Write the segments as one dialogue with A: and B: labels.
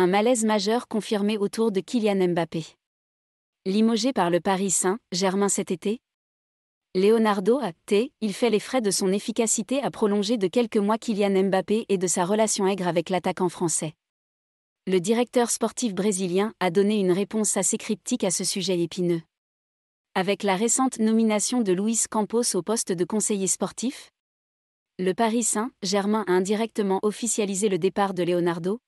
A: un malaise majeur confirmé autour de Kylian Mbappé. Limogé par le Paris Saint-Germain cet été Leonardo a T, il fait les frais de son efficacité à prolonger de quelques mois Kylian Mbappé et de sa relation aigre avec l'attaquant français. Le directeur sportif brésilien a donné une réponse assez cryptique à ce sujet épineux. Avec la récente nomination de Luis Campos au poste de conseiller sportif, le Paris Saint-Germain a indirectement officialisé le départ de Leonardo,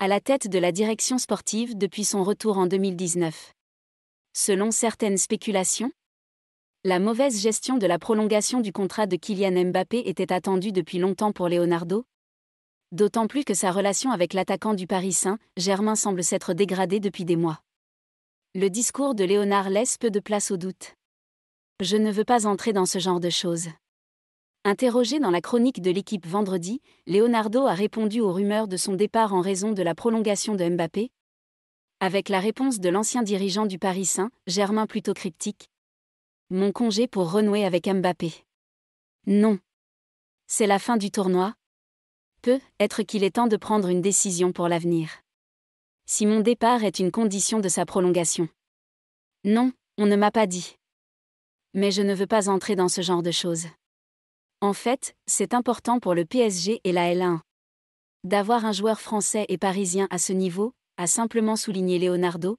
A: à la tête de la direction sportive depuis son retour en 2019. Selon certaines spéculations, la mauvaise gestion de la prolongation du contrat de Kylian Mbappé était attendue depuis longtemps pour Leonardo, d'autant plus que sa relation avec l'attaquant du Paris Saint-Germain semble s'être dégradée depuis des mois. Le discours de Léonard laisse peu de place au doute. Je ne veux pas entrer dans ce genre de choses. Interrogé dans la chronique de l'équipe vendredi, Leonardo a répondu aux rumeurs de son départ en raison de la prolongation de Mbappé. Avec la réponse de l'ancien dirigeant du Paris Saint-Germain plutôt cryptique. Mon congé pour renouer avec Mbappé. Non. C'est la fin du tournoi. Peut être qu'il est temps de prendre une décision pour l'avenir. Si mon départ est une condition de sa prolongation. Non, on ne m'a pas dit. Mais je ne veux pas entrer dans ce genre de choses. En fait, c'est important pour le PSG et la L1. D'avoir un joueur français et parisien à ce niveau, a simplement souligné Leonardo,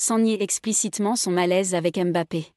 A: sans nier explicitement son malaise avec Mbappé.